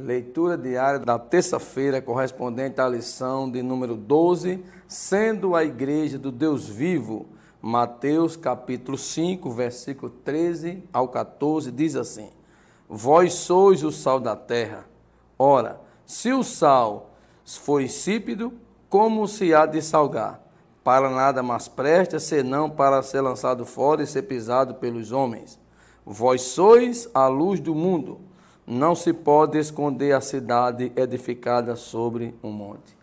Leitura diária da terça-feira, correspondente à lição de número 12, sendo a igreja do Deus vivo. Mateus capítulo 5, versículo 13 ao 14, diz assim: Vós sois o sal da terra. Ora, se o sal for insípido, como se há de salgar? Para nada mais presta, senão para ser lançado fora e ser pisado pelos homens. Vós sois a luz do mundo. Não se pode esconder a cidade edificada sobre um monte.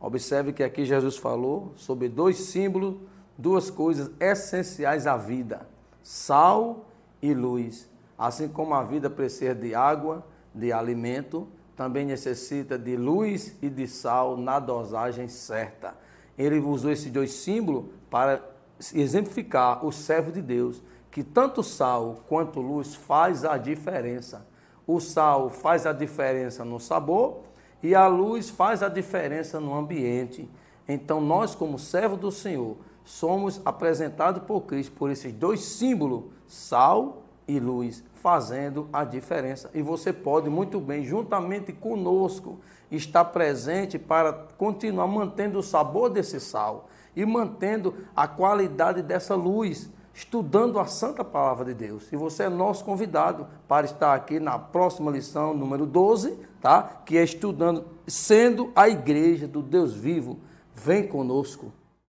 Observe que aqui Jesus falou sobre dois símbolos, duas coisas essenciais à vida: sal e luz. Assim como a vida precisa de água, de alimento, também necessita de luz e de sal na dosagem certa. Ele usou esses dois símbolos para exemplificar o servo de Deus, que tanto sal quanto luz faz a diferença. O sal faz a diferença no sabor e a luz faz a diferença no ambiente. Então, nós, como servo do Senhor, somos apresentados por Cristo por esses dois símbolos, sal e luz, fazendo a diferença. E você pode muito bem, juntamente conosco, estar presente para continuar mantendo o sabor desse sal e mantendo a qualidade dessa luz estudando a Santa Palavra de Deus. E você é nosso convidado para estar aqui na próxima lição, número 12, tá? que é estudando, sendo a igreja do Deus vivo. Vem conosco.